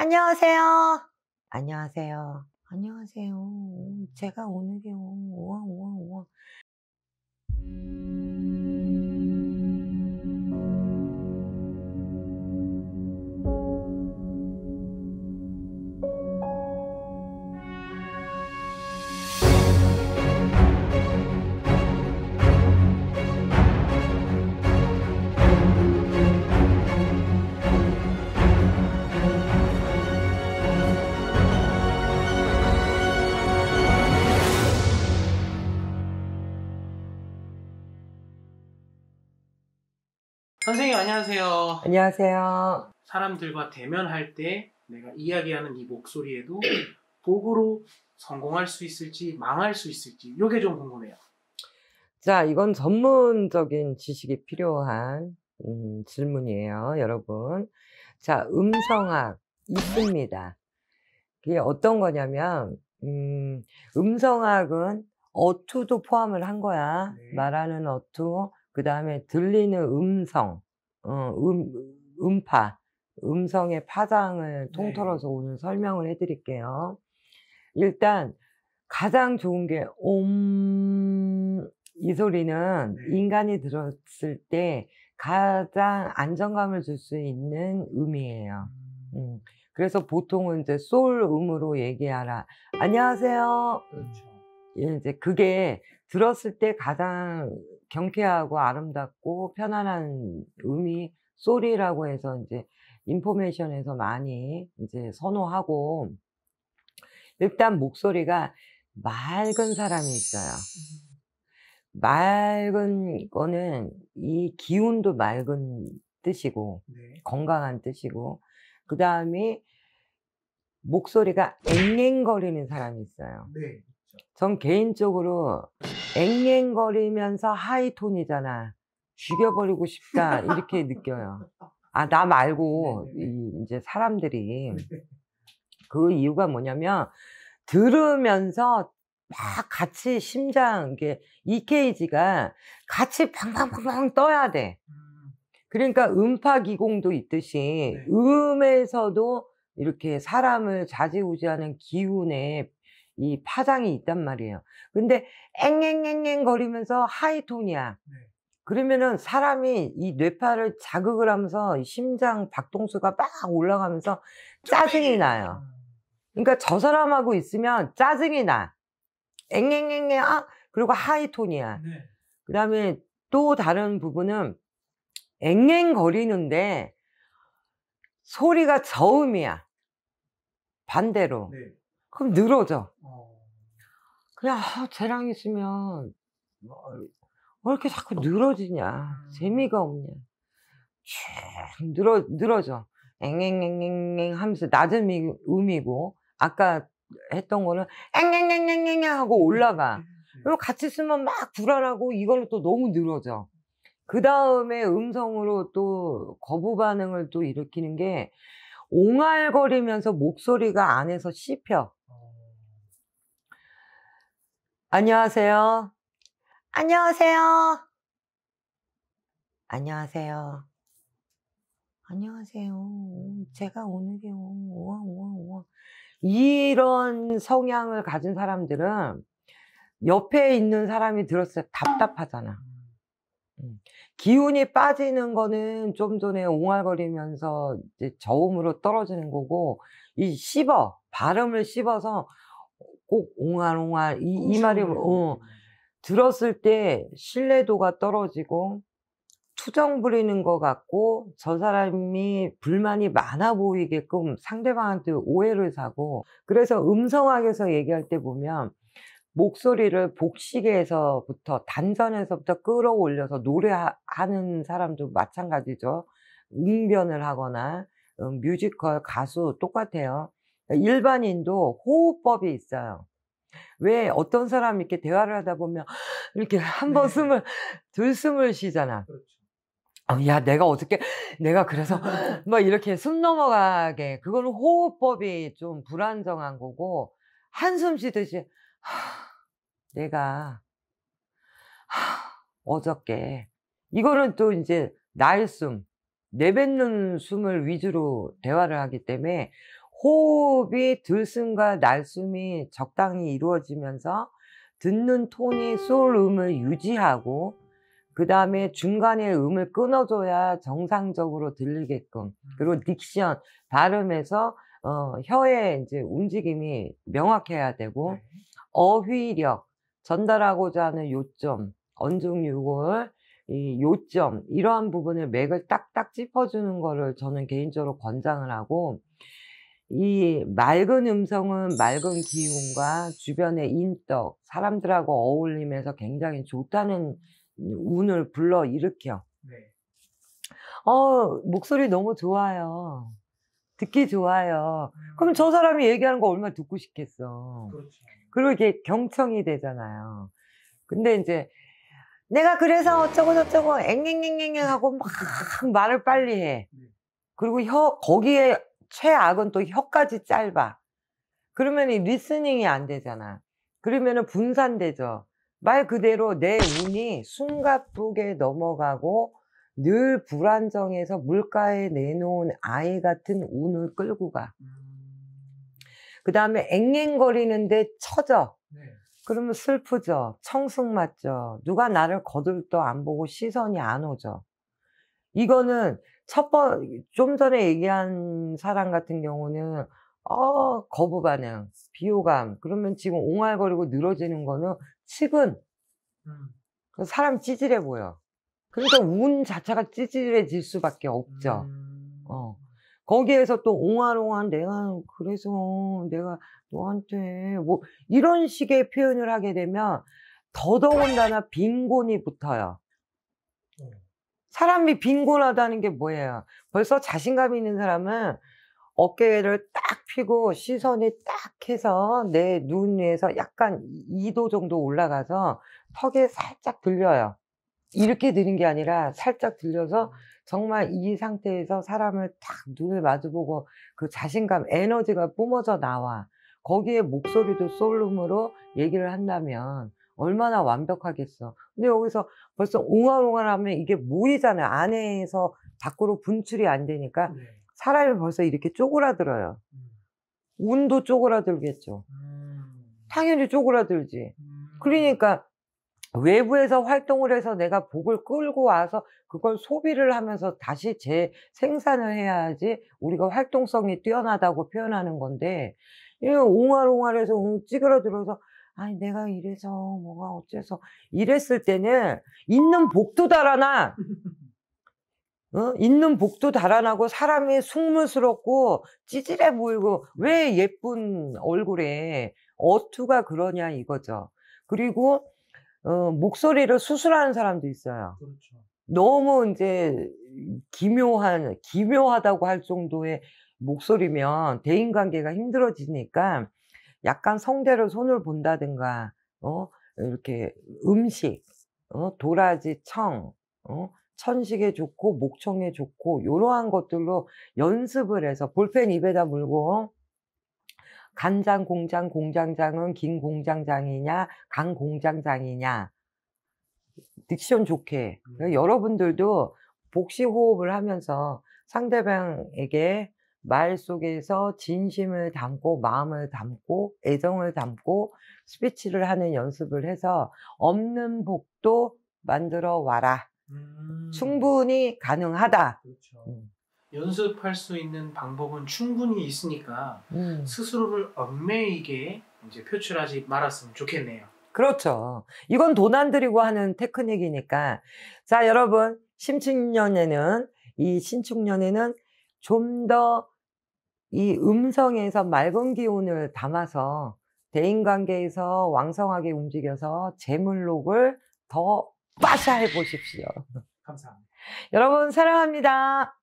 안녕하세요. 안녕하세요. 안녕하세요. 음, 제가 오늘요. 우와, 우와, 우와. 선생님 안녕하세요. 안녕하세요. 사람들과 대면할 때 내가 이야기하는 이 목소리에도 복으로 성공할 수 있을지 망할 수 있을지 이게 좀 궁금해요. 자, 이건 전문적인 지식이 필요한 음, 질문이에요, 여러분. 자, 음성학 있습니다. 그게 어떤 거냐면 음, 음성학은 어투도 포함을 한 거야. 네. 말하는 어투, 그 다음에 들리는 음성, 어, 음, 음파, 음성의 파장을 네. 통틀어서 네. 오늘 설명을 해드릴게요. 일단 가장 좋은 게 옴, 이 소리는 네. 인간이 들었을 때 가장 안정감을 줄 수 있는 음이에요. 음. 음. 그래서 보통은 이제 솔 음으로 얘기하라. 안녕하세요. 그렇죠. 음, 이제 그게 들었을 때 가장 경쾌하고 아름답고 편안한 음이 소리라고 해서 이제 인포메이션에서 많이 이제 선호하고 일단 목소리가 맑은 사람이 있어요. 맑은 거는 이 기운도 맑은 뜻이고 네. 건강한 뜻이고 그 다음이 목소리가 앵앵거리는 사람이 있어요. 네. 전 개인적으로 앵앵거리면서 하이톤이잖아. 죽여버리고 싶다 이렇게 느껴요. 아나 말고 네, 네, 네. 이, 이제 사람들이 그 이유가 뭐냐면 들으면서 막 같이 심장 이게 EKG가 같이 팡팡팡팡 떠야 돼. 그러니까 음파 기공도 있듯이 음에서도 이렇게 사람을 자지우지하는 기운에 이 파장이 있단 말이에요. 근데 앵앵앵앵 거리면서 하이톤이야. 네. 그러면은 사람이 이 뇌파를 자극을 하면서 심장 박동수가 막 올라가면서 짜증이 나요. 그러니까 저 사람하고 있으면 짜증이 나. 앵앵앵앵 아 그리고 하이톤이야. 네. 그다음에 또 다른 부분은 앵앵거리는데 소리가 저음이야. 반대로. 네. 그럼 늘어져. 어. 그냥 아, 쟤랑 있으면 왜 이렇게 자꾸 어. 늘어지냐. 음. 재미가 없냐. 쭉 늘어, 늘어져. 앵앵앵앵앵 하면서 낮은 음이고, 아까 했던 거는 앵앵앵앵앵 하고 음. 올라가. 음. 그리고 같이 있으면 막 불안하고, 이걸는또 너무 늘어져. 그 다음에 음성으로 또 거부 반응을 또 일으키는 게 옹알거리면서 목소리가 안에서 씹혀. 안녕하세요. 안녕하세요. 안녕하세요. 안녕하세요. 제가 오늘요. 우와, 우와, 우와. 이런 성향을 가진 사람들은 옆에 있는 사람이 들었을 때 답답하잖아. 음. 기운이 빠지는 거는 좀 전에 옹알거리면서 저음으로 떨어지는 거고, 이 씹어, 발음을 씹어서 꼭 옹알옹알 이, 이 말이 어, 들었을 때 신뢰도가 떨어지고 투정 부리는 것 같고 저 사람이 불만이 많아 보이게끔 상대방한테 오해를 사고 그래서 음성학에서 얘기할 때 보면 목소리를 복식에서부터 단전에서부터 끌어올려서 노래하는 사람도 마찬가지죠. 웅변을 하거나 음, 뮤지컬 가수 똑같아요. 그러니까 일반인도 호흡법이 있어요. 왜 어떤 사람 이렇게 대화를 하다 보면 이렇게 한번 네. 숨을 둘 숨을 쉬잖아. 그렇죠. 어, 야 내가 어떻게 내가 그래서 뭐 이렇게 숨 넘어가게 그건 호흡법이 좀 불안정한 거고 한숨 쉬듯이 하, 내가 하, 어저께 이거는 또 이제 나의 숨 내뱉는 숨을 위주로 대화를 하기 때문에 호흡이 들숨과 날숨이 적당히 이루어지면서 듣는 톤이 솔 음을 유지하고 그 다음에 중간에 음을 끊어줘야 정상적으로 들리게끔 음. 그리고 딕션 발음에서 어, 혀의 이제 움직임이 명확해야 되고 네. 어휘력 전달하고자 하는 요점 언중유골 이 요점 이러한 부분을 맥을 딱딱 짚어주는 거를 저는 개인적으로 권장을 하고 이 맑은 음성은 맑은 기운과 주변의 인덕, 사람들하고 어울리면서 굉장히 좋다는 운을 불러 일으켜. 네. 어, 목소리 너무 좋아요. 듣기 좋아요. 음. 그럼 저 사람이 얘기하는 거 얼마나 듣고 싶겠어. 그렇죠. 그리고 이게 경청이 되잖아요. 근데 이제 내가 그래서 어쩌고 저쩌고 앵앵앵앵 하고 막 말을 빨리 해. 네. 그리고 혀 거기에 최악은 또 혀까지 짧아. 그러면 이 리스닝이 안 되잖아. 그러면은 분산되죠. 말 그대로 내 운이 숨가쁘게 넘어가고 늘 불안정해서 물가에 내놓은 아이 같은 운을 끌고 가. 음. 그 다음에 앵앵거리는데 처져. 네. 그러면 슬프죠. 청승 맞죠. 누가 나를 거들떠 안 보고 시선이 안 오죠. 이거는 첫 번, 좀 전에 얘기한 사람 같은 경우는, 어, 거부 반응, 비호감. 그러면 지금 옹알거리고 늘어지는 거는 측은 음. 그 사람 찌질해 보여. 그러니까 운 자체가 찌질해질 수밖에 없죠. 음. 어. 거기에서 또 옹알옹알 내가 그래서 내가 너한테 뭐 이런 식의 표현을 하게 되면 더더군다나 빈곤이 붙어요. 음. 사람이 빈곤하다는 게 뭐예요? 벌써 자신감 있는 사람은 어깨를 딱 펴고 시선이 딱 해서 내눈에서 약간 2도 정도 올라가서 턱에 살짝 들려요. 이렇게 드는 게 아니라 살짝 들려서 정말 이 상태에서 사람을 딱 눈을 마주보고 그 자신감, 에너지가 뿜어져 나와. 거기에 목소리도 솔룸으로 얘기를 한다면 얼마나 완벽하겠어. 근데 여기서 벌써 옹알옹알하면 이게 모이잖아요. 안에서 밖으로 분출이 안 되니까 네. 사람이 벌써 이렇게 쪼그라들어요. 음. 운도 쪼그라들겠죠. 음. 당연히 쪼그라들지. 음. 그러니까 외부에서 활동을 해서 내가 복을 끌고 와서 그걸 소비를 하면서 다시 재생산을 해야지 우리가 활동성이 뛰어나다고 표현하는 건데 이 옹알옹알해서 찌그러들어서 아니 내가 이래서 뭐가 어째서 이랬을 때는 있는 복도 달아나 어? 있는 복도 달아나고 사람이 숭무스럽고 찌질해 보이고 왜 예쁜 얼굴에 어투가 그러냐 이거죠 그리고 어, 목소리를 수술하는 사람도 있어요 그렇죠. 너무 이제 기묘한 기묘하다고 할 정도의 목소리면 대인관계가 힘들어지니까 약간 성대로 손을 본다든가 어 이렇게 음식 어 도라지 청 어? 천식에 좋고 목청에 좋고 이러한 것들로 연습을 해서 볼펜 입에다 물고 어, 간장 공장 공장장은 긴 공장장이냐 간 공장장이냐 딕션 좋게 음. 여러분들도 복시 호흡을 하면서 상대방에게 말 속에서 진심을 담고 마음을 담고 애정을 담고 스피치를 하는 연습을 해서 없는 복도 만들어 와라. 음. 충분히 가능하다. 그렇죠. 음. 연습할 수 있는 방법은 충분히 있으니까 음. 스스로를 얽매이게 이제 표출하지 말았으면 좋겠네요. 그렇죠. 이건 돈안드리고 하는 테크닉이니까. 자, 여러분, 심층년에는 이 신축년에는 좀더이 음성에서 맑은 기운을 담아서 대인관계에서 왕성하게 움직여서 재물록을 더 빠샤해 보십시오. 감사합니다. 여러분 사랑합니다.